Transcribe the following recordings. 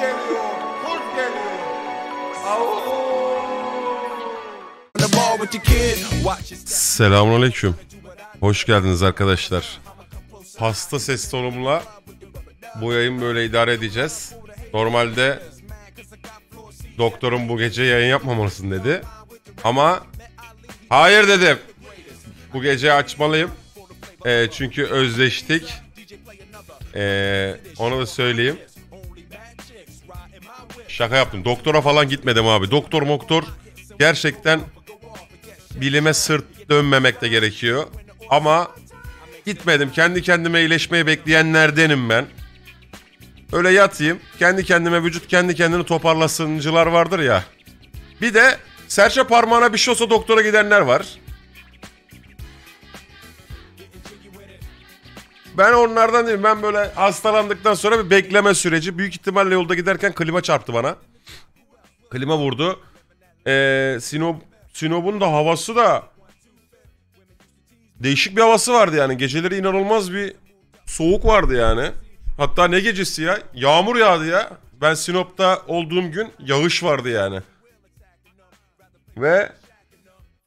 geliyor, kurt geliyor. Selamünaleyküm. Hoş geldiniz arkadaşlar. Hasta ses tonumla bu yayın böyle idare edeceğiz. Normalde doktorum bu gece yayın yapmamalısın dedi. Ama hayır dedim. Bu gece açmalıyım. E, çünkü özleştik. E, onu da söyleyeyim. Şaka yaptım. Doktora falan gitmedim abi. Doktor moktor gerçekten bilime sırt dönmemek de gerekiyor. Ama gitmedim. Kendi kendime iyileşmeyi bekleyenlerdenim ben. Öyle yatayım. Kendi kendime vücut kendi kendini toparlasıncılar vardır ya. Bir de serçe parmağına bir şey olsa doktora gidenler var. Ben onlardan değilim. Ben böyle hastalandıktan sonra bir bekleme süreci. Büyük ihtimalle yolda giderken klima çarptı bana. Klima vurdu. Ee, Sinop, Sinop'un da havası da değişik bir havası vardı yani. Geceleri inanılmaz bir soğuk vardı yani. Hatta ne gecesi ya? Yağmur yağdı ya. Ben Sinop'ta olduğum gün yağış vardı yani. Ve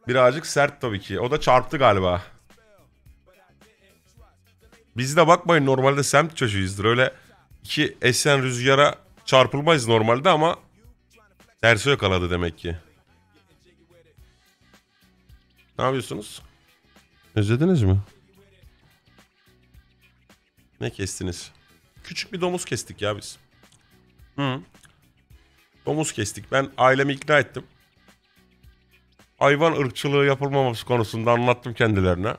birazcık sert tabii ki. O da çarptı galiba. Biz de bakmayın normalde semt çocuğuyuzdur. Öyle iki esen rüzgara çarpılmayız normalde ama tersi yakaladı demek ki. Ne yapıyorsunuz? Özlediniz mi? Ne kestiniz? Küçük bir domuz kestik ya biz. Hı. Domuz kestik. Ben ailemi ikna ettim. Hayvan ırkçılığı yapılmaması konusunda anlattım kendilerine.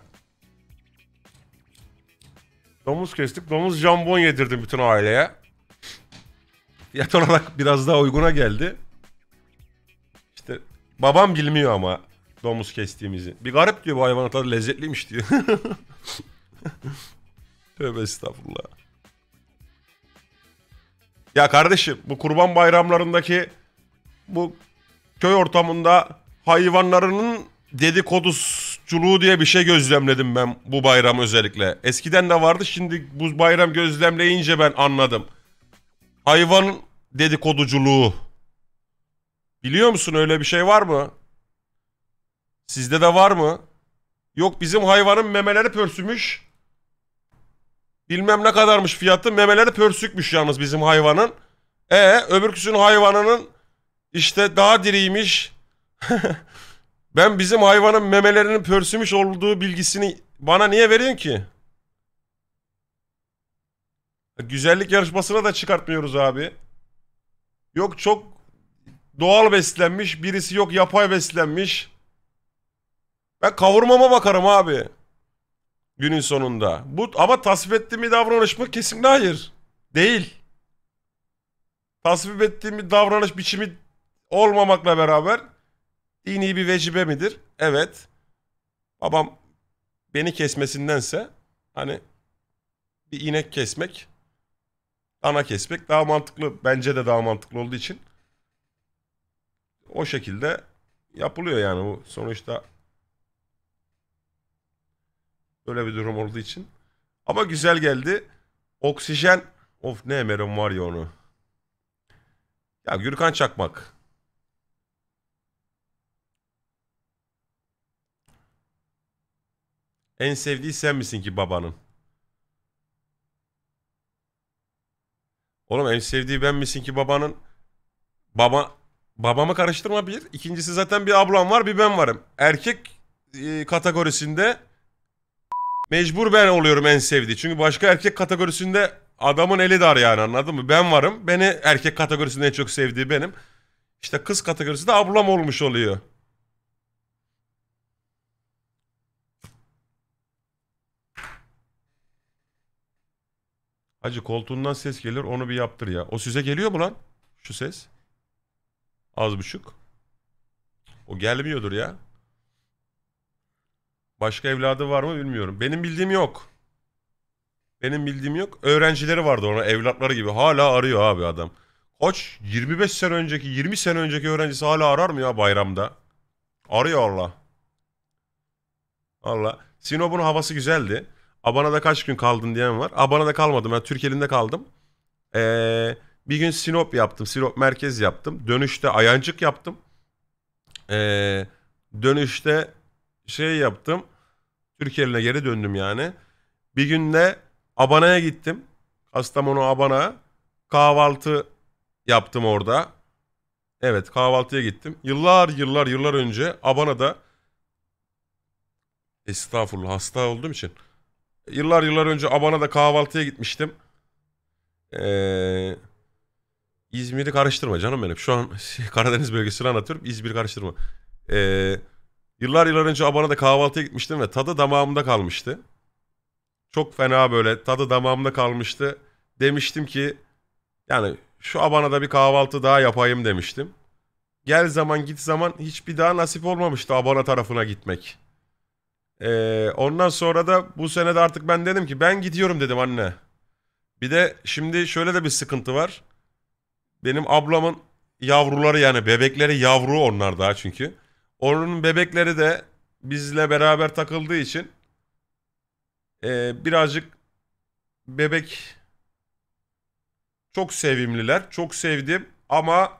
Domuz kestik. Domuz jambon yedirdim bütün aileye. Fiyat olarak biraz daha uyguna geldi. İşte babam bilmiyor ama domuz kestiğimizi. Bir garip diyor bu hayvan atları lezzetliymiş diyor. Tövbe estağfurullah. Ya kardeşim bu kurban bayramlarındaki bu köy ortamında hayvanlarının dedikodus ırkçılığı diye bir şey gözlemledim ben bu bayram özellikle. Eskiden de vardı şimdi bu bayram gözlemleyince ben anladım. Hayvan dedikoduculuğu. Biliyor musun öyle bir şey var mı? Sizde de var mı? Yok bizim hayvanın memeleri pörsümüş. Bilmem ne kadarmış fiyatı. Memeleri pörsükmüş yalnız bizim hayvanın. E öbürküsün hayvanının işte daha diriymiş. Ben bizim hayvanın memelerinin pörsümüş olduğu bilgisini bana niye veriyorsun ki? Güzellik yarışmasına da çıkartmıyoruz abi. Yok çok doğal beslenmiş, birisi yok yapay beslenmiş. Ben kavurmama bakarım abi. Günün sonunda. Bu ama tasvip ettiğim bir davranış mı? Kesinlikle hayır. Değil. Tasvip ettiğim bir davranış biçimi olmamakla beraber Dini bir vecibe midir? Evet. Babam beni kesmesindense hani bir inek kesmek, ana kesmek daha mantıklı. Bence de daha mantıklı olduğu için o şekilde yapılıyor yani bu sonuçta böyle bir durum olduğu için. Ama güzel geldi. Oksijen of ne emerim var ya onu. Ya Gürkan Çakmak. En sevdiği sen misin ki babanın? Oğlum en sevdiği ben misin ki babanın? Baba babamı karıştırma bir. İkincisi zaten bir ablam var, bir ben varım. Erkek e, kategorisinde mecbur ben oluyorum en sevdiği. Çünkü başka erkek kategorisinde adamın eli dar yani anladın mı? Ben varım. Beni erkek kategorisinde en çok sevdiği benim. İşte kız kategorisi de ablam olmuş oluyor. Hacı koltuğundan ses gelir onu bir yaptır ya. O size geliyor mu lan? Şu ses. Az buçuk. O gelmiyordur ya. Başka evladı var mı bilmiyorum. Benim bildiğim yok. Benim bildiğim yok. Öğrencileri vardı ona evlatları gibi. Hala arıyor abi adam. Koç 25 sene önceki 20 sene önceki öğrencisi hala arar mı ya bayramda? Arıyor Allah. Allah. Sinop'un havası güzeldi. Abana'da kaç gün kaldın diyen var. Abana'da kalmadım. ben Türkiye'linde kaldım. Ee, bir gün Sinop yaptım. Sinop merkez yaptım. Dönüşte Ayancık yaptım. Ee, dönüşte şey yaptım. Türkiye'line geri döndüm yani. Bir gün de Abana'ya gittim. Kastamonu Abana. Kahvaltı yaptım orada. Evet kahvaltıya gittim. Yıllar yıllar yıllar önce Abana'da estağfurullah hasta olduğum için yıllar yıllar önce Abana'da kahvaltıya gitmiştim. Ee, İzmir'i karıştırma canım benim. Şu an Karadeniz bölgesini anlatıyorum. İzmir karıştırma. Ee, yıllar yıllar önce Abana'da kahvaltıya gitmiştim ve tadı damağımda kalmıştı. Çok fena böyle tadı damağımda kalmıştı. Demiştim ki yani şu Abana'da bir kahvaltı daha yapayım demiştim. Gel zaman git zaman hiçbir daha nasip olmamıştı Abana tarafına gitmek. Ee, ondan sonra da bu sene de artık ben dedim ki ben gidiyorum dedim anne. Bir de şimdi şöyle de bir sıkıntı var. Benim ablamın yavruları yani bebekleri yavru onlar daha çünkü. Onun bebekleri de bizle beraber takıldığı için e, birazcık bebek çok sevimliler. Çok sevdim ama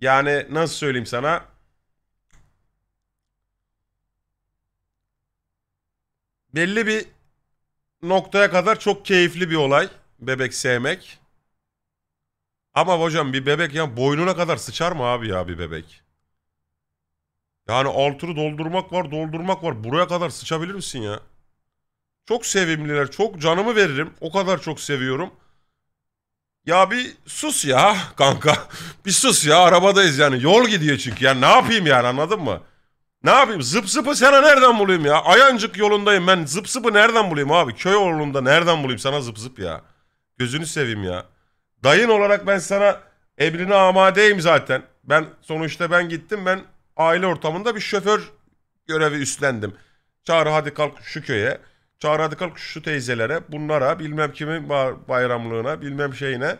yani nasıl söyleyeyim sana belli bir noktaya kadar çok keyifli bir olay bebek sevmek. Ama hocam bir bebek ya boynuna kadar sıçar mı abi ya bir bebek? Yani altını doldurmak var doldurmak var buraya kadar sıçabilir misin ya? Çok sevimliler çok canımı veririm o kadar çok seviyorum. Ya bir sus ya kanka bir sus ya arabadayız yani yol gidiyor çünkü ya ne yapayım yani anladın mı? Ne yapayım? Zıp zıpı sana nereden bulayım ya? Ayancık yolundayım ben. Zıp zıpı nereden bulayım abi? Köy yolunda nereden bulayım sana zıp zıp ya? Gözünü seveyim ya. Dayın olarak ben sana emrine amadeyim zaten. Ben sonuçta ben gittim. Ben aile ortamında bir şoför görevi üstlendim. Çağrı hadi kalk şu köye. Çağrı hadi kalk şu teyzelere. Bunlara bilmem kimin bayramlığına bilmem şeyine.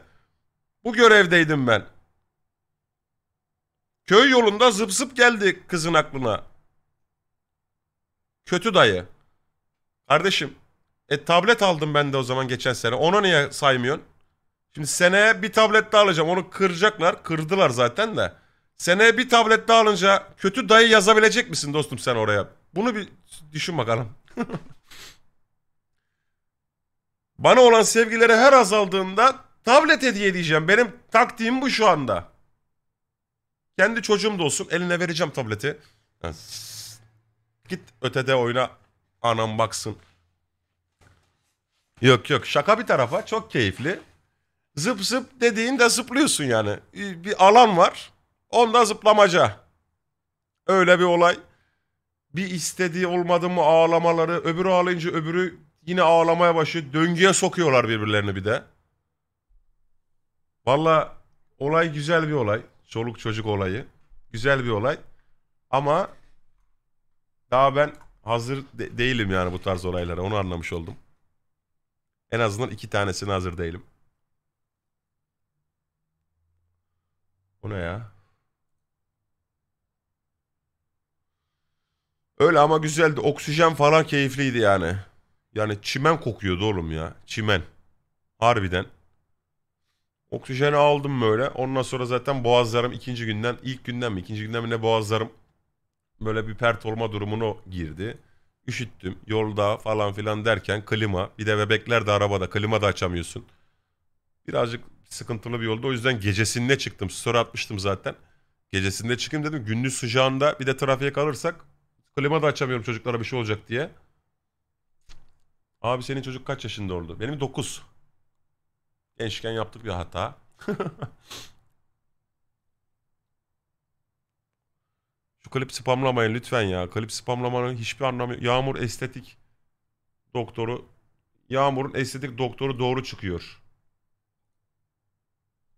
Bu görevdeydim ben. Köy yolunda zıp zıp geldi kızın aklına. Kötü dayı. Kardeşim. E tablet aldım ben de o zaman geçen sene. Ona niye saymıyorsun? Şimdi seneye bir tablet daha alacağım. Onu kıracaklar. Kırdılar zaten de. Seneye bir tablet daha alınca kötü dayı yazabilecek misin dostum sen oraya? Bunu bir düşün bakalım. Bana olan sevgileri her azaldığında tablet hediye edeceğim. Benim taktiğim bu şu anda. Kendi çocuğum da olsun. Eline vereceğim tableti. Git ötede oyna. Anam baksın. Yok yok şaka bir tarafa çok keyifli. Zıp zıp dediğinde zıplıyorsun yani. Ee, bir alan var. Onda zıplamaca. Öyle bir olay. Bir istediği olmadı mı ağlamaları. Öbürü ağlayınca öbürü yine ağlamaya başlıyor. Döngüye sokuyorlar birbirlerini bir de. Valla olay güzel bir olay. Çoluk çocuk olayı. Güzel bir olay. Ama daha ben hazır de- değilim yani bu tarz olaylara. Onu anlamış oldum. En azından iki tanesine hazır değilim. Bu ne ya? Öyle ama güzeldi. Oksijen falan keyifliydi yani. Yani çimen kokuyordu oğlum ya. Çimen. Harbiden. Oksijeni aldım böyle. Ondan sonra zaten boğazlarım ikinci günden, ilk günden mi, ikinci günden mi ne boğazlarım böyle bir pert olma durumunu girdi. Üşüttüm yolda falan filan derken klima bir de bebekler de arabada klima da açamıyorsun. Birazcık sıkıntılı bir yolda o yüzden gecesinde çıktım story atmıştım zaten. Gecesinde çıkayım dedim gündüz sıcağında bir de trafiğe kalırsak klima da açamıyorum çocuklara bir şey olacak diye. Abi senin çocuk kaç yaşında oldu? Benim 9. Gençken yaptık bir hata. klip spamlamayın lütfen ya. Klip spamlamanın hiçbir anlamı yok. Yağmur estetik doktoru. Yağmur'un estetik doktoru doğru çıkıyor.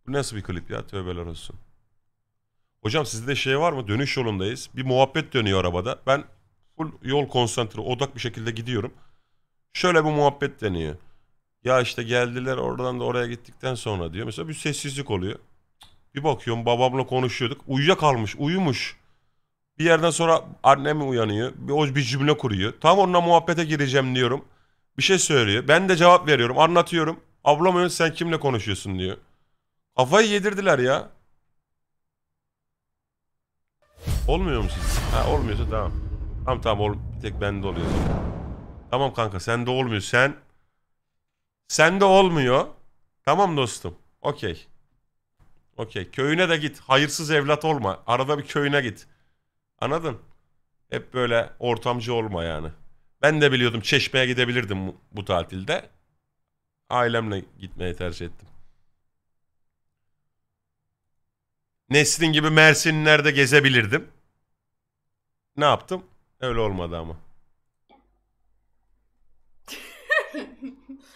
Bu nasıl bir klip ya? Tövbeler olsun. Hocam sizde şey var mı? Dönüş yolundayız. Bir muhabbet dönüyor arabada. Ben full yol konsantre, odak bir şekilde gidiyorum. Şöyle bir muhabbet deniyor. Ya işte geldiler oradan da oraya gittikten sonra diyor. Mesela bir sessizlik oluyor. Bir bakıyorum babamla konuşuyorduk. Uyuyakalmış, uyumuş. Bir yerden sonra annem uyanıyor. Bir, o bir cümle kuruyor. Tam onunla muhabbete gireceğim diyorum. Bir şey söylüyor. Ben de cevap veriyorum. Anlatıyorum. Ablam öyle sen kimle konuşuyorsun diyor. Kafayı yedirdiler ya. Olmuyor mu sizde? Ha olmuyorsa tamam. Tamam tamam ol bir tek bende oluyor. Tamam kanka sende olmuyor. Sen sende olmuyor. Tamam dostum. Okey. Okey. Köyüne de git. Hayırsız evlat olma. Arada bir köyüne git. Anladın? Hep böyle ortamcı olma yani. Ben de biliyordum Çeşme'ye gidebilirdim bu, tatilde. Ailemle gitmeyi tercih ettim. Neslin gibi Mersinlerde gezebilirdim. Ne yaptım? Öyle olmadı ama.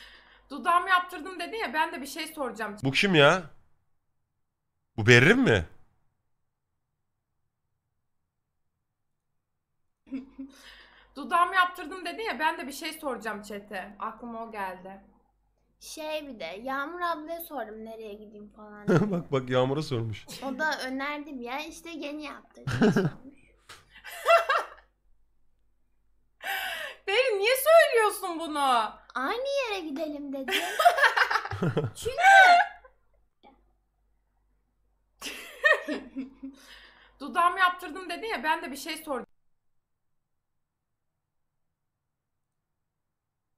Dudağımı yaptırdım dedi ya ben de bir şey soracağım. Bu kim ya? Bu Berrin mi? Dudam yaptırdım dedi ya ben de bir şey soracağım çete. Aklıma o geldi. Şey bir de Yağmur ablaya sordum nereye gideyim falan. bak bak Yağmur'a sormuş. o da önerdi ya işte yeni yaptırdım. Derin niye söylüyorsun bunu? Aynı yere gidelim dedi. dudam yaptırdım dedi ya ben de bir şey sordum.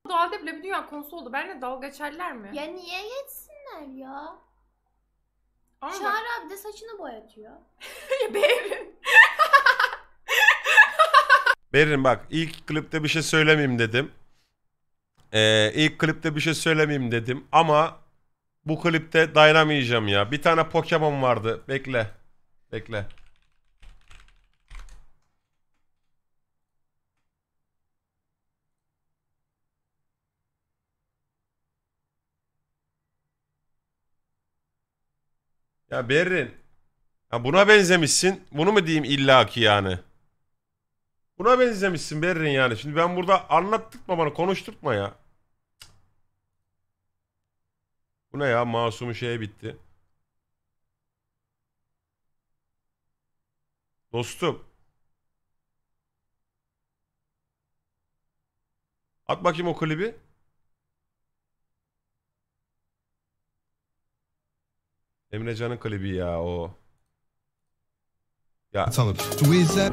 Doğalde bile bir dünya konusu oldu. Benimle dalga geçerler mi? Ya niye geçsinler ya? Ama Çağrı bak- abi de saçını boyatıyor. Berin. Berin bak ilk klipte bir şey söylemeyeyim dedim. Ee, ilk klipte bir şey söylemeyeyim dedim ama bu klipte dayanamayacağım ya. Bir tane Pokemon vardı. Bekle. Bekle. Ya Berrin. Ya buna benzemişsin. Bunu mu diyeyim illaki yani? Buna benzemişsin Berrin yani. Şimdi ben burada anlattırtma bana konuşturtma ya. Bu ne ya masumu şeye bitti. Dostum. At bakayım o klibi. Emre Can'ın klibi ya o. Ya. Salır.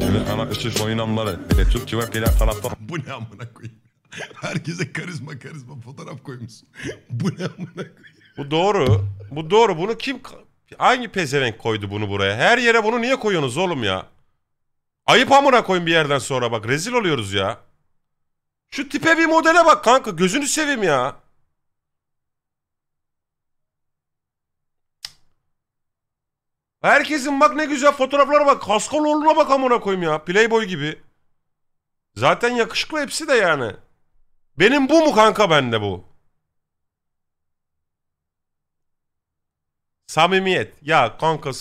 Evet, ana ışık oynamları. Ve Türkçe web gelen taraftar. Bu ne amına koyayım? Herkese karizma karizma fotoğraf koymuşsun. Bu ne amına koyayım? Bu doğru. Bu doğru. Bunu kim... Hangi pezevenk koydu bunu buraya? Her yere bunu niye koyuyorsunuz oğlum ya? Ayıp amına koyun bir yerden sonra bak. Rezil oluyoruz ya. Şu tipe bir modele bak kanka. Gözünü seveyim ya. Herkesin bak ne güzel fotoğraflara bak. Kaskaloğlu'na bak amına koyayım ya. Playboy gibi. Zaten yakışıklı hepsi de yani. Benim bu mu kanka bende bu? Samimiyet. Ya kanka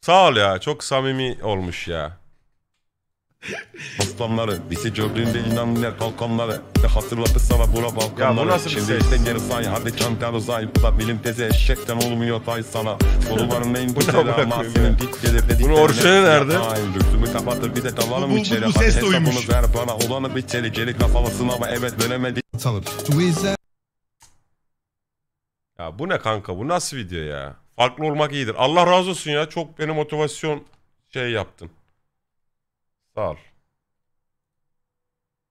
sağ ol ya. Çok samimi olmuş ya. Aslanları, bizi gördüğünde inandılar kalkanları Ne hatırladı sana bura balkanları Ya bu nasıl bir Şimdi ses? işten geri say, hadi çantanı uzay Da bilim tezi eşekten olmuyor tay sana Soruların en güzeli ama bırakıyorum senin ya. dik gelir dediklerine orijinali nerede? Ay kapatır bize dalalım Bu- bu- bu ses de hesabını uymuş. ver bana olanı biteri Geri kafalısın ama evet dönemedik Sanır. Ya bu ne kanka bu nasıl video ya? Farklı olmak iyidir. Allah razı olsun ya çok beni motivasyon şey yaptın. Sağ ol.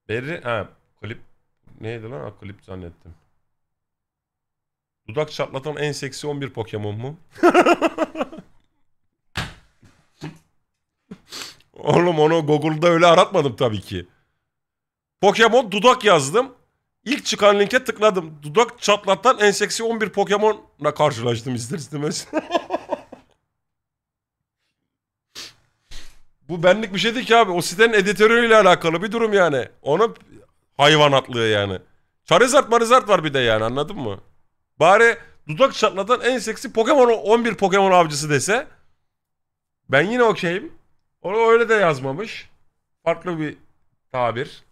Berri klip neydi lan? klip zannettim. Dudak çatlatan en seksi 11 Pokemon mu? Oğlum onu Google'da öyle aratmadım tabii ki. Pokemon dudak yazdım. İlk çıkan linke tıkladım. Dudak çatlatan en seksi 11 Pokemon'la karşılaştım ister istemez. Bu benlik bir şeydi ki abi. O sitenin editörüyle alakalı bir durum yani. onu hayvan atlıyor yani. Charizard marizard var bir de yani anladın mı? Bari dudak çatlatan en seksi Pokemon 11 Pokemon avcısı dese ben yine okeyim. Onu öyle de yazmamış. Farklı bir tabir.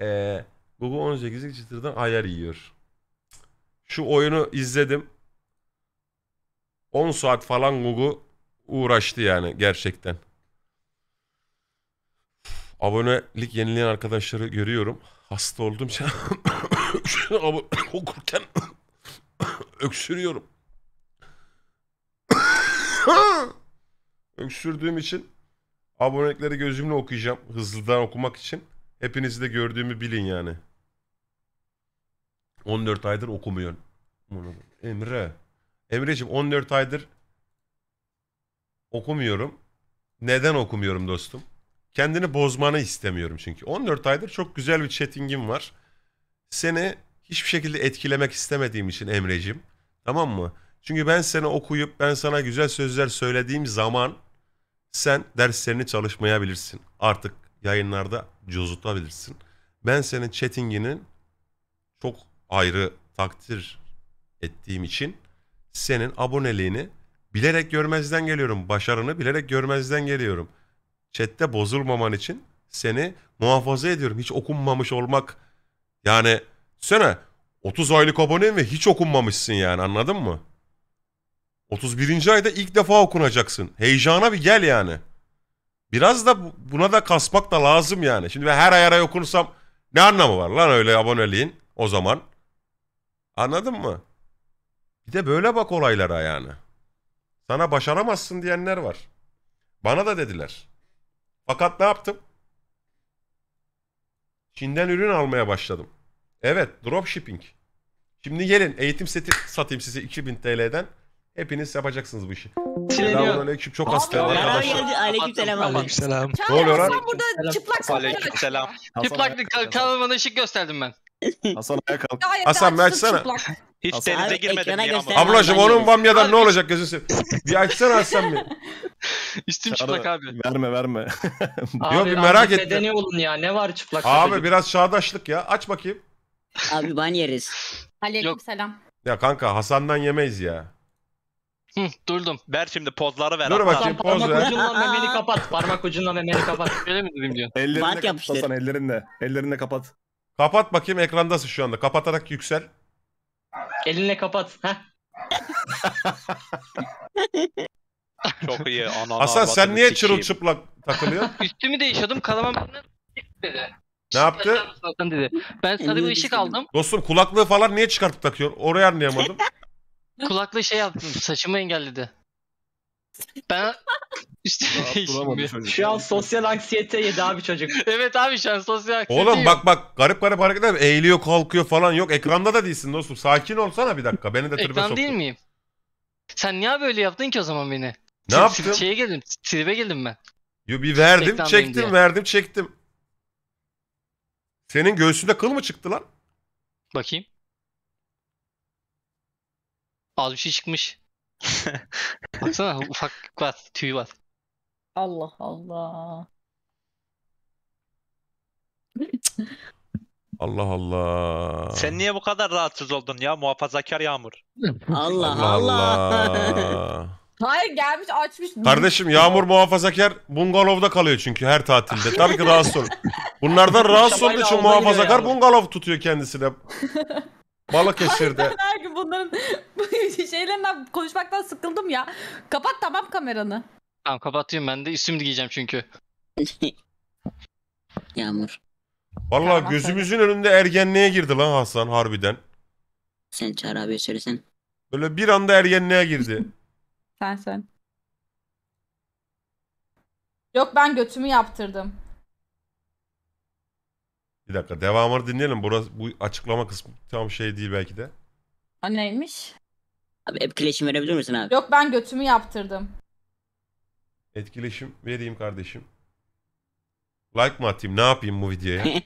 Ee, Google 18'lik çıtırdan ayar yiyor. Şu oyunu izledim. 10 saat falan Google uğraştı yani gerçekten. Abonelik yenileyen arkadaşları görüyorum. Hasta oldum. okurken öksürüyorum. Öksürdüğüm için abonelikleri gözümle okuyacağım. Hızlıdan okumak için. Hepinizi de gördüğümü bilin yani. 14 aydır okumuyorum. Emre. Emreciğim 14 aydır okumuyorum. Neden okumuyorum dostum? Kendini bozmanı istemiyorum çünkü. 14 aydır çok güzel bir chattingim var. Seni hiçbir şekilde etkilemek istemediğim için Emre'cim. Tamam mı? Çünkü ben seni okuyup ben sana güzel sözler söylediğim zaman sen derslerini çalışmayabilirsin. Artık yayınlarda cozutabilirsin. Ben senin chattinginin çok ayrı takdir ettiğim için senin aboneliğini bilerek görmezden geliyorum. Başarını bilerek görmezden geliyorum.'' chatte bozulmaman için seni muhafaza ediyorum. Hiç okunmamış olmak yani sene 30 aylık abonem ve hiç okunmamışsın yani anladın mı? 31. ayda ilk defa okunacaksın. Heyecana bir gel yani. Biraz da buna da kasmak da lazım yani. Şimdi ben her ay ara okursam ne anlamı var lan öyle aboneliğin o zaman? Anladın mı? Bir de böyle bak olaylara yani. Sana başaramazsın diyenler var. Bana da dediler. Fakat ne yaptım? Çin'den ürün almaya başladım. Evet dropshipping. Şimdi gelin eğitim seti satayım size 2000 TL'den. Hepiniz yapacaksınız bu işi. Selamun aleyküm. Çok hastayım arkadaşlar. Aleyküm selam abi. Aleyküm selam. Ne oluyor lan? Sen burada çıplak Aleyküm selam. Çıplaklık kanalıma ışık gösterdim ben. Hasan ayağa kalk. Hasan ben açsana. Hiç Hasan denize girmedim ekrana ama. Ablacım onun yedim. bamyadan ne olacak gözün Bir açsana Hasan bir. İstim çıplak abi. Verme verme. Yok, bir merak ettim. Medeni olun ya ne var çıplak Abi Abi biraz çağdaşlık ya. Aç bakayım. Abi ban yeriz. Aleyküm Yok. Ya kanka Hasan'dan yemeyiz ya. durdum. Ver şimdi pozları ver. Dur hatta. bakayım. Hasan poz parmak ucundan memeni kapat. Parmak ucundan memeni kapat. Öyle mi dedim diyor. Ellerinde kapat Hasan ellerinde. Ellerinde kapat. Kapat bakayım ekrandasın şu anda. Kapatarak yüksel. Elinle kapat. Çok iyi. Ana, Hasan sen niye çırılçıplak takılıyorsun? Üstümü değişiyordum. Kalamam benden dedi. Ne yaptı? dedi. Ben sarı bir ışık aldım. Dostum kulaklığı falan niye çıkartıp takıyorsun? Orayı anlayamadım. Kulaklığı şey yaptım. Saçımı engelledi. Ben üstüme Şu an sosyal anksiyete yedi abi çocuk. evet abi şu an sosyal anksiyete Oğlum bak bak garip garip hareketler eğiliyor kalkıyor falan yok. Ekranda da değilsin dostum. Sakin olsana bir dakika. Beni de tribe Ekran soktun. değil miyim? Sen niye böyle yaptın ki o zaman beni? Ne Tri- yaptın? Şeye geldim. Tribe geldim ben. Yo bir verdim Ekrandayım çektim verdim çektim. Senin göğsünde kıl mı çıktı lan? Bakayım. Az bir şey çıkmış. Baksana ufak var, tüy var. Allah Allah. Allah Allah. Sen niye bu kadar rahatsız oldun ya muhafazakar Yağmur? Allah Allah. Allah. Hayır gelmiş açmış. Kardeşim Yağmur muhafazakar bungalovda kalıyor çünkü her tatilde. Tabii ki rahatsız olur. Bunlardan rahatsız olduğu için muhafazakar bungalov tutuyor kendisine. Balıkesir'de. Ben her gün bunların şeylerinden konuşmaktan sıkıldım ya. Kapat tamam kameranı. Tamam kapatıyorum ben de isim diyeceğim çünkü. Yağmur. Valla Tamam, gözümüzün önünde ergenliğe girdi lan Hasan harbiden. Sen Çağrı abi söylesen. Böyle bir anda ergenliğe girdi. Sen sen. Yok ben götümü yaptırdım. Bir dakika devamını dinleyelim. Burası, bu açıklama kısmı tam şey değil belki de. O neymiş? Abi etkileşim verebilir misin abi? Yok ben götümü yaptırdım. Etkileşim vereyim kardeşim. Like mı atayım? Ne yapayım bu videoya?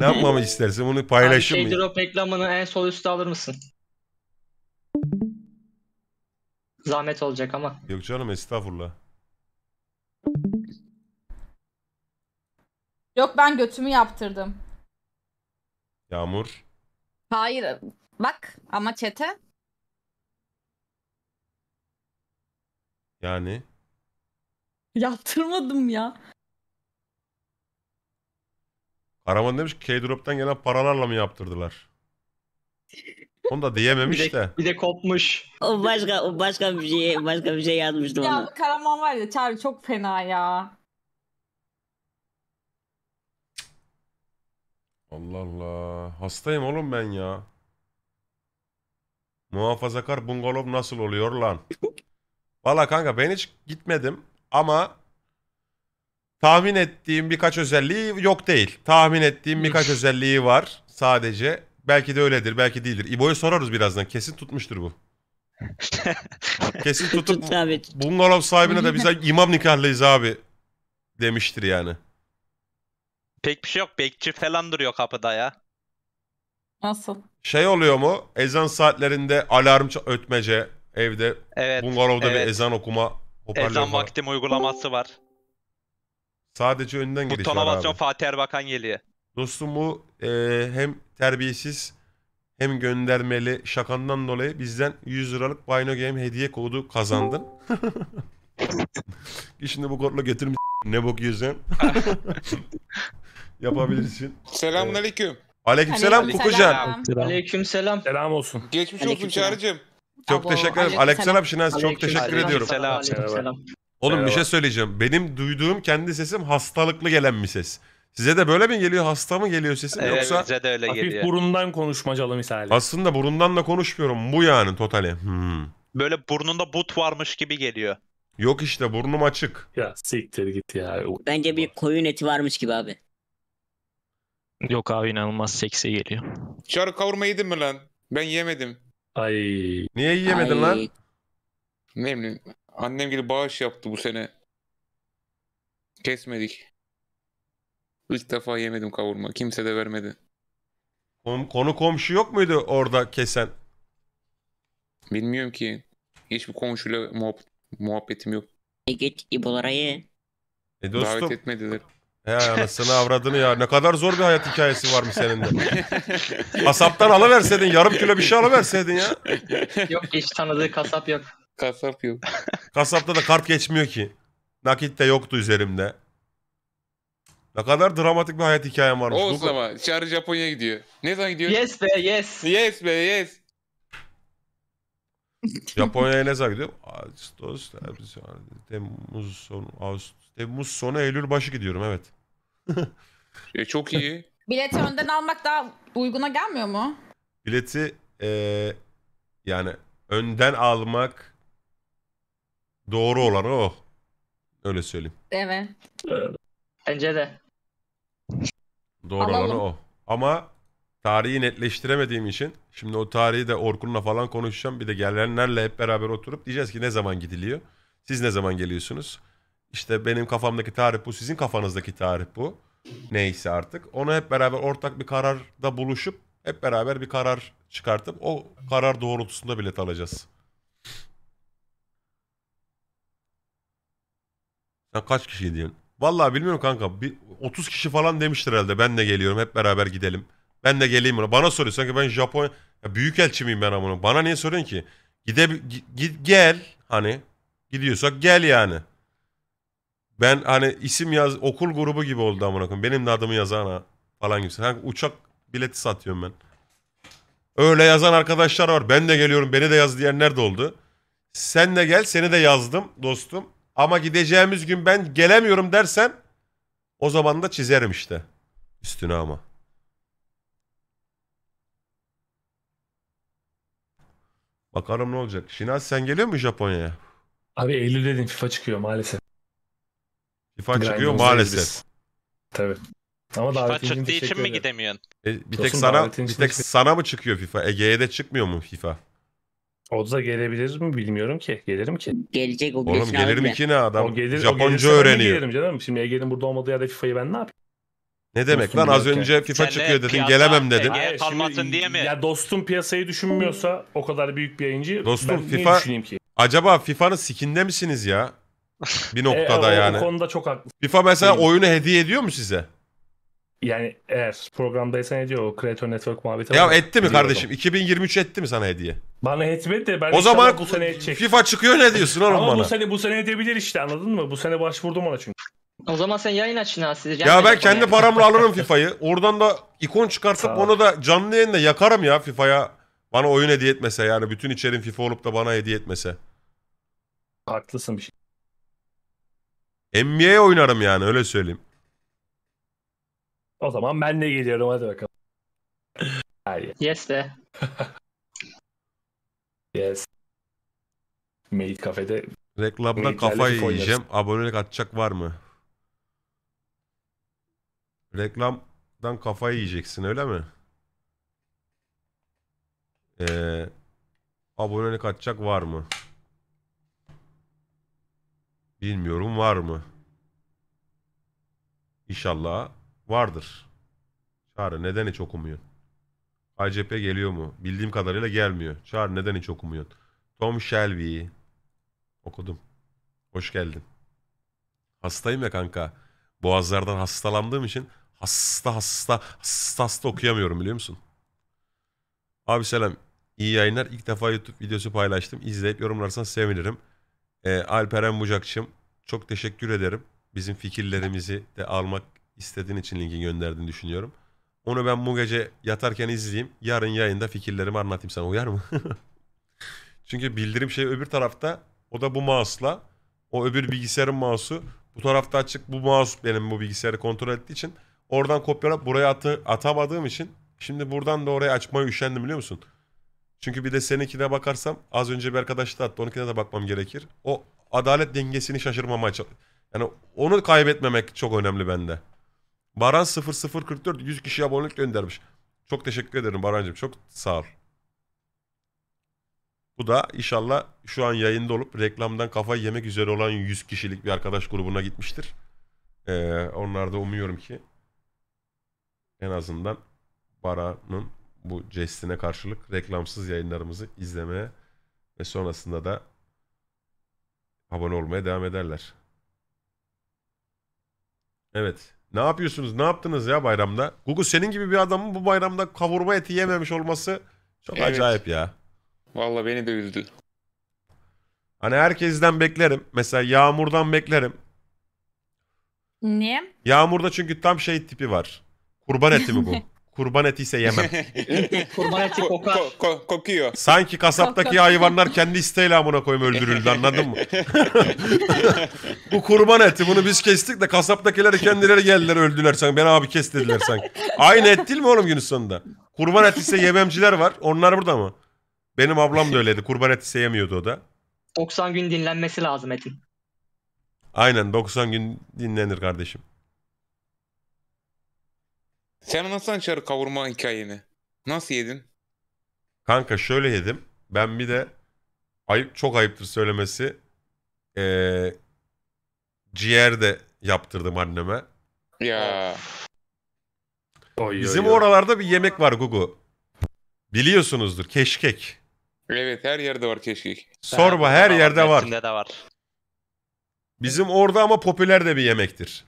ne yapmamı istersin? Bunu paylaşır mıyım? Shader reklamını en sol üstte alır mısın? Zahmet olacak ama. Yok canım estağfurullah. Yok ben götümü yaptırdım. Yağmur. Hayır. Bak ama çete. Yani. Yaptırmadım ya. Karaman demiş ki K-Drop'tan gelen paralarla mı yaptırdılar? Onu da diyememiş bir de, de. Bir de kopmuş. O başka o başka bir şey başka bir şey yazmıştım ya, ona. Ya Karaman var ya Çağrı çok fena ya. Allah Allah. Hastayım oğlum ben ya. Muhafazakar bungalov nasıl oluyor lan? Valla kanka ben hiç gitmedim ama tahmin ettiğim birkaç özelliği yok değil. Tahmin ettiğim birkaç özelliği var sadece. Belki de öyledir, belki değildir. İbo'yu sorarız birazdan. Kesin tutmuştur bu. Kesin tutup Tut bungalov sahibine de bize imam nikahlıyız abi demiştir yani. Pek bir şey yok. Bekçi falan duruyor kapıda ya. Nasıl? Şey oluyor mu? Ezan saatlerinde alarm ça- ötmece evde Evet. bungalovda evet. bir ezan okuma hoparlör Ezan var. vaktim uygulaması var. Sadece önden girişiyor Butona abi. Fatih Erbakan geliyor. Dostum bu e, hem terbiyesiz hem göndermeli şakandan dolayı bizden 100 liralık Bino Game hediye kodu kazandın. Şimdi bu kodla götürüm ne bok yüzün. yapabilirsin. Selamun aleyküm. Aleykümselam Aleyküm Kukucan. Aleyküm selam. Selam olsun. Geçmiş olsun Çağrı'cığım. Çok Abo, teşekkür ederim. Aleykümselam. Aleykümselam çok teşekkür ediyorum. Oğlum bir şey söyleyeceğim. Benim duyduğum kendi sesim hastalıklı gelen bir ses. Size de böyle mi geliyor? Hasta mı geliyor sesim Evet, yoksa? bize de öyle Hafif burundan konuşmacalı misali. Aslında burundan da konuşmuyorum. Bu yani totali. Hmm. Böyle burnunda but varmış gibi geliyor. Yok işte burnum açık. Ya siktir git ya. Bence bir koyun eti varmış gibi abi. Yok abi inanılmaz seksi geliyor. Çarık kavurma yedin mi lan? Ben yemedim. Ay. Niye yemedin Ay. lan? Ne bileyim. Annem gibi bağış yaptı bu sene. Kesmedik. İlk defa yemedim kavurma. Kimse de vermedi. Oğlum konu komşu yok muydu orada kesen? Bilmiyorum ki. Hiçbir komşuyla muhab- muhabbetim yok. E git İbolara'yı. E dostum. Davet etmediler. He anasını avradını ya. Ne kadar zor bir hayat hikayesi varmış senin de. Kasaptan alıverseydin. Yarım kilo bir şey alıverseydin ya. Yok hiç tanıdığı kasap yok. Kasap yok. Kasapta da kart geçmiyor ki. Nakit de yoktu üzerimde. Ne kadar dramatik bir hayat hikayem varmış. Olsun Luka. ama. Çağrı Japonya'ya gidiyor. Ne zaman gidiyor? Yes be yes. Yes be yes. Japonya'ya ne zaman gidiyor? Ağustos, Temmuz sonu, Ağustos, Temmuz sonu Eylül başı gidiyorum evet e çok iyi. Bileti önden almak daha uyguna gelmiyor mu? Bileti e, yani önden almak doğru olan o. Öyle söyleyeyim. Evet. Bence de. Doğru Alalım. olanı o. Ama tarihi netleştiremediğim için şimdi o tarihi de Orkun'la falan konuşacağım. Bir de gelenlerle hep beraber oturup diyeceğiz ki ne zaman gidiliyor? Siz ne zaman geliyorsunuz? İşte benim kafamdaki tarih bu, sizin kafanızdaki tarih bu. Neyse artık. Ona hep beraber ortak bir kararda buluşup hep beraber bir karar çıkartıp o karar doğrultusunda bilet alacağız. Sen kaç kişi diyorsun? Vallahi bilmiyorum kanka. Bir 30 kişi falan demiştir herhalde. Ben de geliyorum. Hep beraber gidelim. Ben de geleyim buna. Bana soruyor sanki ben Japon ya büyük elçi miyim ben amına? Bana niye soruyorsun ki? Gide git, gel hani gidiyorsak gel yani. Ben hani isim yaz okul grubu gibi oldu amına koyayım. Benim de adımı yazan ha falan gibi. Hani uçak bileti satıyorum ben. Öyle yazan arkadaşlar var. Ben de geliyorum beni de yaz diyenler de oldu. Sen de gel seni de yazdım dostum. Ama gideceğimiz gün ben gelemiyorum dersen o zaman da çizerim işte. Üstüne ama. Bakalım ne olacak. Şinaz sen geliyor mu Japonya'ya? Abi Eylül dedim FIFA çıkıyor maalesef. FIFA Grind çıkıyor maalesef. Tabii. Ama FIFA çıktığı için mi gidemiyorsun? E, bir tek sana bir tek çıkıyor. sana mı çıkıyor FIFA? Ege'ye de çıkmıyor mu FIFA? O da gelebilir mi bilmiyorum ki. Gelirim ki. Gelecek o Oğlum gelirim ki ne adam? O gelir, Japonca o öğreniyor. Gelirim canım. Şimdi Ege'nin burada olmadığı yerde FIFA'yı ben ne yapayım? Ne demek dostum lan az önce yani. FIFA Sen çıkıyor dedin piyasa, gelemem dedin. Hayır, diye mi? Ya dostum piyasayı düşünmüyorsa o kadar büyük bir yayıncı dostum, ben FIFA, düşüneyim ki? Acaba FIFA'nın sikinde misiniz ya? Bir e, noktada e, o, yani. O konuda çok haklısın. FIFA mesela oyunu hediye ediyor mu size? Yani eğer programdaysan ediyor o Creator Network muhabbeti. Ya etti mi kardeşim? 2023 etti mi sana hediye? Bana etmedi de ben o zaman bu sene edecek. FIFA çıkıyor ne diyorsun oğlum Ama bana? Ama bu sene bu sene edebilir işte anladın mı? Bu sene başvurdum ona çünkü. O zaman sen yayın açın ha siz. Ya ben kendi paramla alırım FIFA'yı. Oradan da ikon çıkartıp onu da canlı yayında yakarım ya FIFA'ya. Bana oyun hediye etmese yani bütün içerim FIFA olup da bana hediye etmese. Haklısın bir şey. NBA oynarım yani öyle söyleyeyim. O zaman ben de geliyorum hadi bakalım. Yes de. yes. Made kafede. Reklamda kafayı yiyeceğim. Abonelik atacak var mı? Reklamdan kafayı yiyeceksin öyle mi? Ee, abonelik atacak var mı? Bilmiyorum var mı? İnşallah vardır. Çağrı neden hiç okumuyor? ACP geliyor mu? Bildiğim kadarıyla gelmiyor. Çağrı neden hiç okumuyor? Tom Shelby. Okudum. Hoş geldin. Hastayım ya kanka. Boğazlardan hastalandığım için hasta hasta hasta hasta okuyamıyorum biliyor musun? Abi selam. İyi yayınlar. İlk defa YouTube videosu paylaştım. İzleyip yorumlarsan sevinirim. Ee, Alperen Bucakçım çok teşekkür ederim. Bizim fikirlerimizi de almak istediğin için linki gönderdiğini düşünüyorum. Onu ben bu gece yatarken izleyeyim. Yarın yayında fikirlerimi anlatayım sana uyar mı? Çünkü bildirim şey öbür tarafta. O da bu mouse'la. O öbür bilgisayarın mouse'u. Bu tarafta açık bu mouse benim bu bilgisayarı kontrol ettiği için. Oradan kopyalayıp buraya atı, atamadığım için. Şimdi buradan da oraya açmayı üşendim biliyor musun? Çünkü bir de seninkine bakarsam az önce bir arkadaş da attı. Onunkine de bakmam gerekir. O adalet dengesini şaşırmamaya Yani onu kaybetmemek çok önemli bende. Baran 0044 100 kişi abonelik göndermiş. Çok teşekkür ederim Barancığım. Çok sağ ol. Bu da inşallah şu an yayında olup reklamdan kafayı yemek üzere olan 100 kişilik bir arkadaş grubuna gitmiştir. Ee, onlar da umuyorum ki en azından Baran'ın bu jestine karşılık reklamsız yayınlarımızı izlemeye ve sonrasında da abone olmaya devam ederler. Evet. Ne yapıyorsunuz? Ne yaptınız ya bayramda? Gugu senin gibi bir adamın bu bayramda kavurma eti yememiş olması çok evet. acayip ya. Valla beni de üzdü. Hani herkesten beklerim. Mesela Yağmur'dan beklerim. Niye? Yağmur'da çünkü tam şey tipi var. Kurban eti mi bu? Kurban eti ise yemem. Kurban eti kokar. Ko- ko- kokuyor. Sanki kasaptaki hayvanlar kendi isteğiyle amına koyayım öldürüldü anladın mı? Bu kurban eti bunu biz kestik de kasaptakiler kendileri geldiler öldüler sanki. Ben abi kes dediler sanki. Aynı et değil mi oğlum günün sonunda? Kurban eti ise yememciler var. Onlar burada mı? Benim ablam da öyleydi. Kurban eti ise yemiyordu o da. 90 gün dinlenmesi lazım etin. Aynen 90 gün dinlenir kardeşim. Sen nasıl açar kavurma hikayeni? Nasıl yedin? Kanka şöyle yedim. Ben bir de ayıp çok ayıptır söylemesi. Ee, ciğer de yaptırdım anneme. Ya. Oy, Bizim oy, oy. oralarda bir yemek var Gugu. Biliyorsunuzdur keşkek. Evet her yerde var keşkek. Sorma her yerde var. de var. Bizim orada ama popüler de bir yemektir.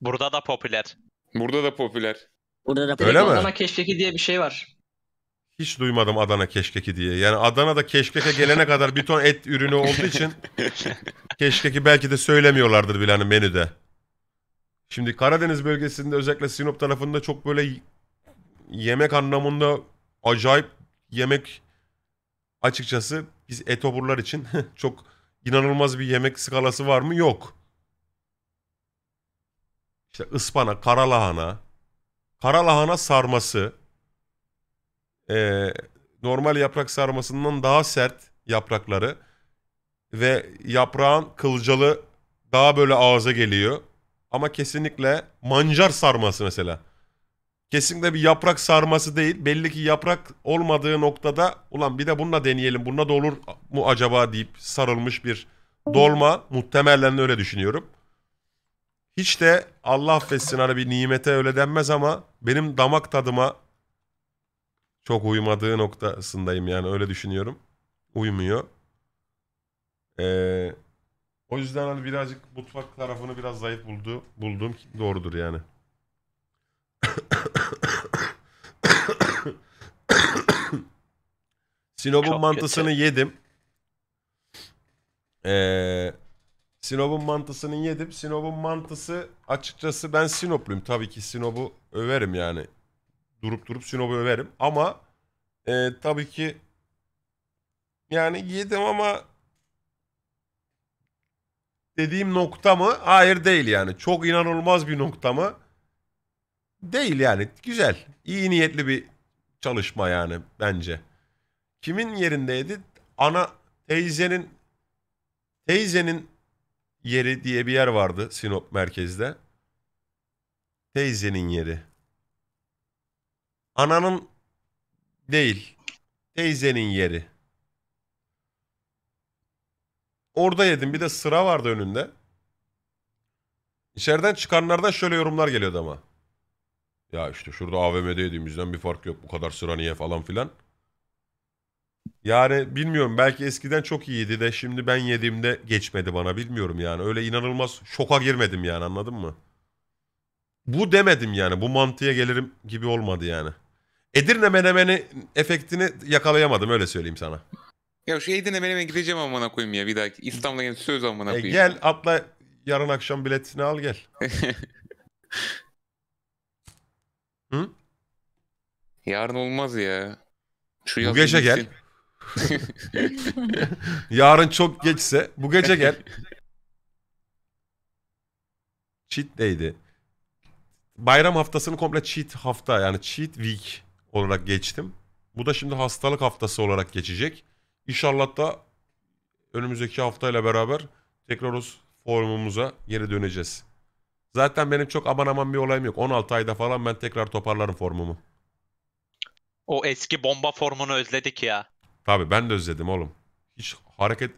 Burada da popüler. Burada da popüler. Burada da Öyle mi? Adana keşkeki diye bir şey var. Hiç duymadım Adana keşkeki diye. Yani Adana'da keşkeke gelene kadar bir ton et ürünü olduğu için keşkeki belki de söylemiyorlardır bile hani menüde. Şimdi Karadeniz bölgesinde özellikle Sinop tarafında çok böyle yemek anlamında acayip yemek açıkçası biz etoburlar için çok inanılmaz bir yemek skalası var mı? Yok. İşte ıspanak, karalahana, kara lahana sarması e, normal yaprak sarmasından daha sert yaprakları ve yaprağın kılcalı daha böyle ağza geliyor. Ama kesinlikle mancar sarması mesela. Kesinlikle bir yaprak sarması değil. Belli ki yaprak olmadığı noktada ulan bir de bununla deneyelim. Bununla da olur mu acaba deyip sarılmış bir dolma. Muhtemelen öyle düşünüyorum hiç de Allah affetsin hani bir nimete öyle denmez ama benim damak tadıma çok uymadığı noktasındayım yani öyle düşünüyorum. Uymuyor. Ee, o yüzden hani birazcık mutfak tarafını biraz zayıf buldu, bulduğum doğrudur yani. Sinop'un mantısını kötü. yedim. Ee, Sinop'un mantısını yedim. Sinop'un mantısı açıkçası ben Sinopluyum. Tabii ki Sinop'u överim yani. Durup durup Sinop'u överim. Ama e, tabii ki yani yedim ama dediğim nokta mı? Hayır değil yani. Çok inanılmaz bir nokta mı? Değil yani. Güzel. İyi niyetli bir çalışma yani bence. Kimin yerindeydi? Ana teyzenin teyzenin yeri diye bir yer vardı Sinop merkezde. Teyzenin yeri. Ananın değil. Teyzenin yeri. Orada yedim. Bir de sıra vardı önünde. İçeriden çıkanlardan şöyle yorumlar geliyordu ama. Ya işte şurada AVM'de yediğimizden bir fark yok. Bu kadar sıra niye falan filan. Yani bilmiyorum belki eskiden çok iyiydi de şimdi ben yediğimde geçmedi bana bilmiyorum yani. Öyle inanılmaz şoka girmedim yani anladın mı? Bu demedim yani bu mantıya gelirim gibi olmadı yani. Edirne menemeni efektini yakalayamadım öyle söyleyeyim sana. Ya şu Edirne menemeni gideceğim amına koyayım ya bir dahaki. İstanbul'a gelin söz amına E, gel atla yarın akşam biletini al gel. Hı? Yarın olmaz ya. Şu yaz Mugeş'e gel. gitsin. Yarın çok geçse bu gece gel. cheat day'di. Bayram haftasını komple cheat hafta yani cheat week olarak geçtim. Bu da şimdi hastalık haftası olarak geçecek. İnşallah da önümüzdeki haftayla beraber tekrar o formumuza geri döneceğiz. Zaten benim çok aman aman bir olayım yok. 16 ayda falan ben tekrar toparlarım formumu. O eski bomba formunu özledik ya. Tabii ben de özledim oğlum. Hiç hareket...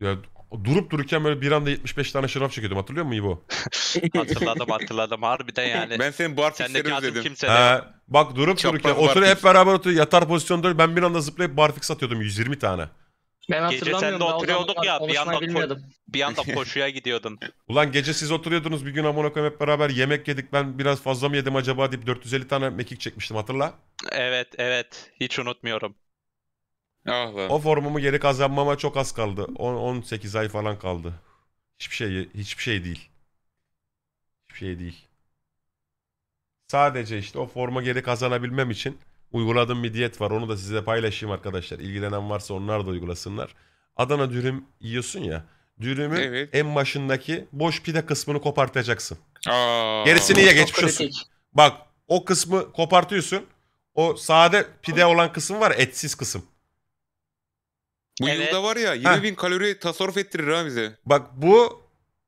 Ya, durup dururken böyle bir anda 75 tane şıraf çekiyordum hatırlıyor musun İbo? hatırladım hatırladım harbiden yani. Ben senin bu artistleri özledim. Kimse He, bak durup Çok dururken oturup hep beraber oturuyor yatar pozisyonda ben bir anda zıplayıp barfik satıyordum 120 tane. Ben gece sen de oturuyorduk ya bir anda, bir anda koşuya gidiyordun. Ulan gece siz oturuyordunuz bir gün amına koyayım hep beraber yemek yedik ben biraz fazla mı yedim acaba deyip 450 tane mekik çekmiştim hatırla. Evet evet hiç unutmuyorum. Ah lan. O formumu geri kazanmama çok az kaldı. 10 18 ay falan kaldı. Hiçbir şey hiçbir şey değil. Hiçbir şey değil. Sadece işte o forma geri kazanabilmem için uyguladığım bir diyet var. Onu da size paylaşayım arkadaşlar. İlgilenen varsa onlar da uygulasınlar. Adana dürüm yiyorsun ya. Dürümün evet. en başındaki boş pide kısmını kopartacaksın. Aa, Gerisini ye geçmiş olsun. Bak o kısmı kopartıyorsun. O sade pide olan kısım var etsiz kısım. Bu Evet. yılda var ya 20 bin kalori tasarruf ettirir ha bize. Bak bu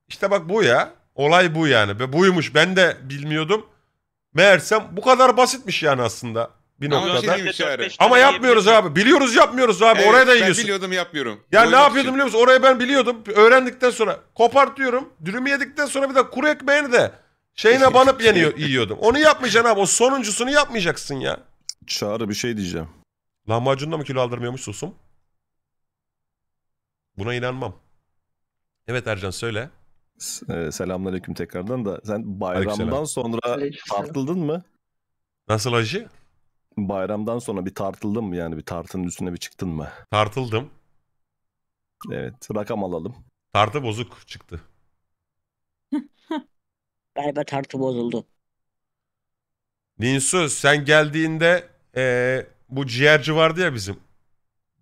işte bak bu ya. Olay bu yani. Ve buymuş. Ben de bilmiyordum. Meğersem bu kadar basitmiş yani aslında bir Ama şey noktada. Ama yapmıyoruz abi. Biliyoruz yapmıyoruz abi. Evet, Oraya da Ben biliyordum yapmıyorum. Ya ne yapıyordum için. biliyor musun? Orayı ben biliyordum. Öğrendikten sonra kopartıyorum. Dürümü yedikten sonra bir de kuru ekmeğini de şeyine banıp yeniyor, yiyordum. Onu yapmayacaksın abi. O sonuncusunu yapmayacaksın ya. Çağrı bir şey diyeceğim. Lahmacunda mı kilo aldırmıyormuş susum? Buna inanmam. Evet Ercan söyle. S- e, Selamünaleyküm tekrardan da sen bayramdan sonra tartıldın mı? Nasıl acı? Bayramdan sonra bir tartıldın mı yani bir tartının üstüne bir çıktın mı? Tartıldım. Evet rakam alalım. Tartı bozuk çıktı. Galiba tartı bozuldu. Ninsu sen geldiğinde eee, bu ciğerci vardı ya bizim.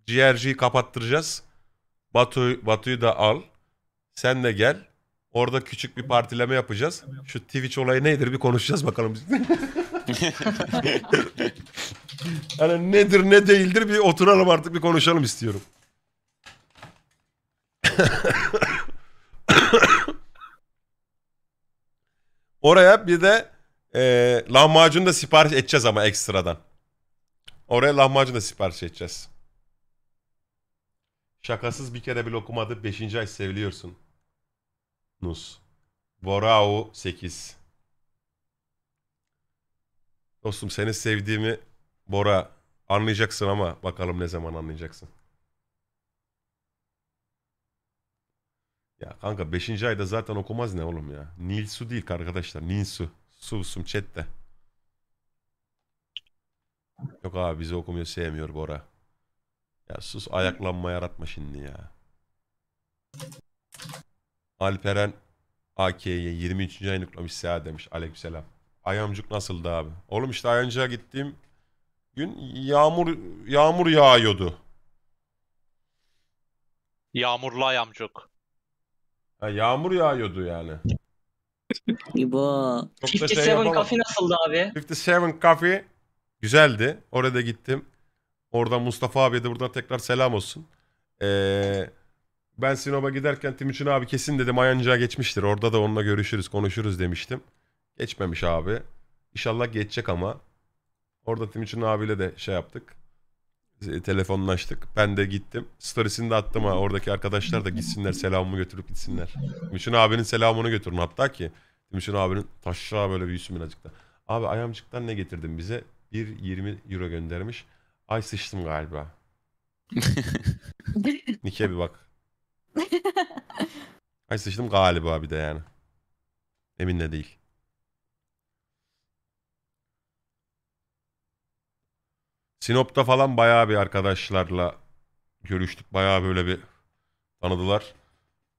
Ciğerciyi kapattıracağız. Batu, Batu'yu da al. Sen de gel. Orada küçük bir partileme yapacağız. Şu Twitch olayı nedir bir konuşacağız bakalım. yani nedir ne değildir bir oturalım artık bir konuşalım istiyorum. Oraya bir de e, lahmacun da sipariş edeceğiz ama ekstradan. Oraya lahmacun da sipariş edeceğiz. Şakasız bir kere bile okumadı. beşinci ay seviliyorsun. Nus. Borao 8. Dostum seni sevdiğimi Bora anlayacaksın ama bakalım ne zaman anlayacaksın. Ya kanka 5. ayda zaten okumaz ne oğlum ya. Nilsu değil arkadaşlar. Nilsu. Susum chatte. Yok abi bizi okumuyor sevmiyor Bora. Ya sus ayaklanma yaratma şimdi ya. Alperen AK'ye 23. ayını kutlamış Seha demiş. Aleykümselam. Ayamcuk nasıldı abi? Oğlum işte Ayancık'a gittiğim gün yağmur yağmur yağıyordu. Yağmurlu ayamcuk. Ha, yağmur yağıyordu yani. İbo. 57 şey yapamam. nasıldı abi? 57 Coffee güzeldi. Orada gittim. Oradan Mustafa abiye de buradan tekrar selam olsun. Ee, ben Sinop'a giderken Timuçin abi kesin dedim Ayancı'ya geçmiştir. Orada da onunla görüşürüz konuşuruz demiştim. Geçmemiş abi. İnşallah geçecek ama. Orada Timuçin abiyle de şey yaptık. Ee, telefonlaştık. Ben de gittim. Storiesini de attım ha. Oradaki arkadaşlar da gitsinler selamımı götürüp gitsinler. Timuçin abinin selamını götürün hatta ki. Timuçin abinin taşra böyle büyüsün birazcık da. Abi ayamcıktan ne getirdin bize? 1.20 euro göndermiş. Ay sıçtım galiba. Nike bir bak. Ay sıçtım galiba bir de yani. Emin de değil. Sinop'ta falan bayağı bir arkadaşlarla görüştük. Bayağı böyle bir tanıdılar.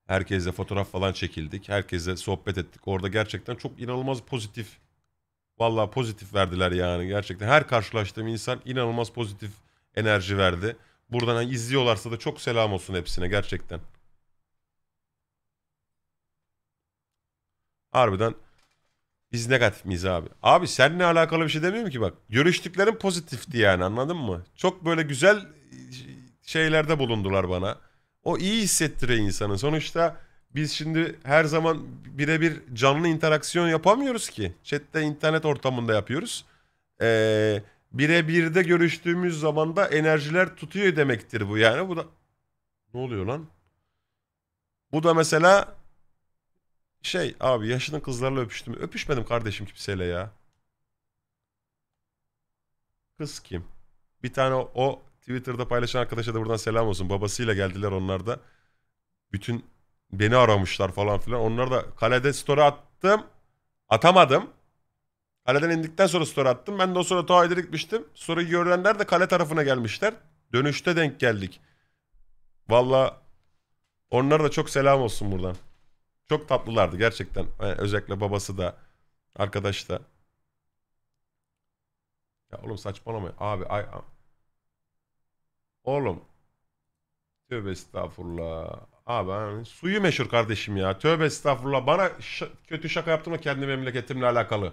Herkesle fotoğraf falan çekildik. Herkesle sohbet ettik. Orada gerçekten çok inanılmaz pozitif Valla pozitif verdiler yani gerçekten. Her karşılaştığım insan inanılmaz pozitif enerji verdi. Buradan hani izliyorlarsa da çok selam olsun hepsine gerçekten. Harbiden biz negatif miyiz abi? Abi seninle alakalı bir şey demiyorum ki bak. Görüştüklerim pozitifti yani anladın mı? Çok böyle güzel şeylerde bulundular bana. O iyi hissettiriyor insanı. Sonuçta biz şimdi her zaman birebir canlı interaksiyon yapamıyoruz ki. Chat'te internet ortamında yapıyoruz. Ee, birebir de görüştüğümüz zaman da enerjiler tutuyor demektir bu yani. Bu da ne oluyor lan? Bu da mesela şey abi yaşının kızlarla öpüştüm. Öpüşmedim kardeşim kimseyle ya. Kız kim? Bir tane o, o Twitter'da paylaşan arkadaşa da buradan selam olsun. Babasıyla geldiler onlar da. Bütün Beni aramışlar falan filan. Onlar da kalede story attım. Atamadım. Kaleden indikten sonra story attım. Ben de o sonra Toğa gitmiştim. Sonra görenler de kale tarafına gelmişler. Dönüşte denk geldik. Valla onlara da çok selam olsun buradan. Çok tatlılardı gerçekten. Yani ee, özellikle babası da arkadaş da. Ya oğlum saçmalama. Abi ay. Oğlum. Tövbe estağfurullah. Abi hani suyu meşhur kardeşim ya. Tövbe estağfurullah. Bana kötü şaka yaptın mı kendi memleketimle alakalı.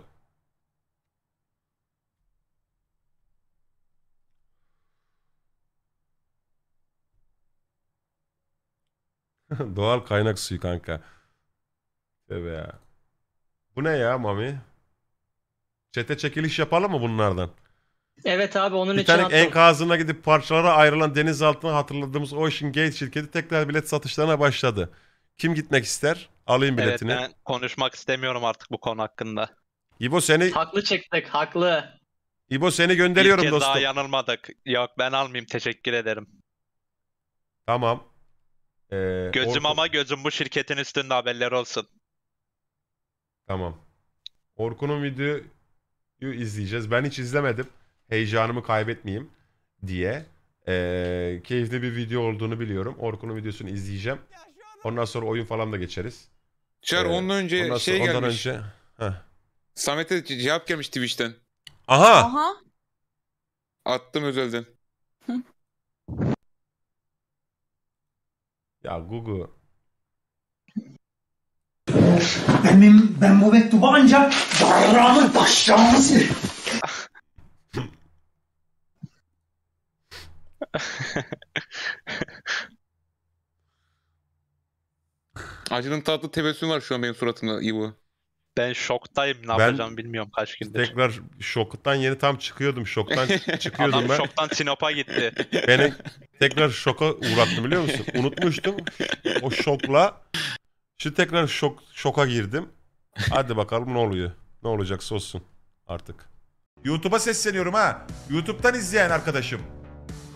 Doğal kaynak suyu kanka. Tövbe ya. Bu ne ya Mami? Çete çekiliş yapalım mı bunlardan? Evet abi onun bir için tane attım. enkazına gidip parçalara ayrılan denizaltına hatırladığımız Ocean Gate şirketi tekrar bilet satışlarına başladı. Kim gitmek ister? Alayım biletini. Evet ben konuşmak istemiyorum artık bu konu hakkında. İbo seni Haklı çektik haklı. İbo seni gönderiyorum Bir kez dostum. daha yanılmadık. Yok ben almayayım teşekkür ederim. Tamam. Ee, Gözüm Orkun- ama gözüm bu şirketin üstünde haberler olsun. Tamam. Orkun'un videoyu izleyeceğiz. Ben hiç izlemedim heyecanımı kaybetmeyeyim diye ee, keyifli bir video olduğunu biliyorum. Orkun'un videosunu izleyeceğim. Ondan sonra oyun falan da geçeriz. Çar ee, ondan önce ondan şey ondan gelmiş. Önce, Samet'e cevap gelmiş Twitch'ten. Aha. Aha. Attım özelden. ya Google. Benim, ben bu mektubu ancak bayramın başlaması. Acının tatlı tebessüm var şu an benim suratımda İbo. Ben şoktayım. Ne ben yapacağımı bilmiyorum kaç gündür. Tekrar şoktan yeni tam çıkıyordum. Şoktan çıkıyordum Adam ben. şoktan Sinop'a gitti. Beni tekrar şoka uğrattı biliyor musun? Unutmuştum. O şokla. Şimdi tekrar şok şoka girdim. Hadi bakalım ne oluyor. Ne olacaksa olsun artık. YouTube'a sesleniyorum ha. YouTube'dan izleyen arkadaşım.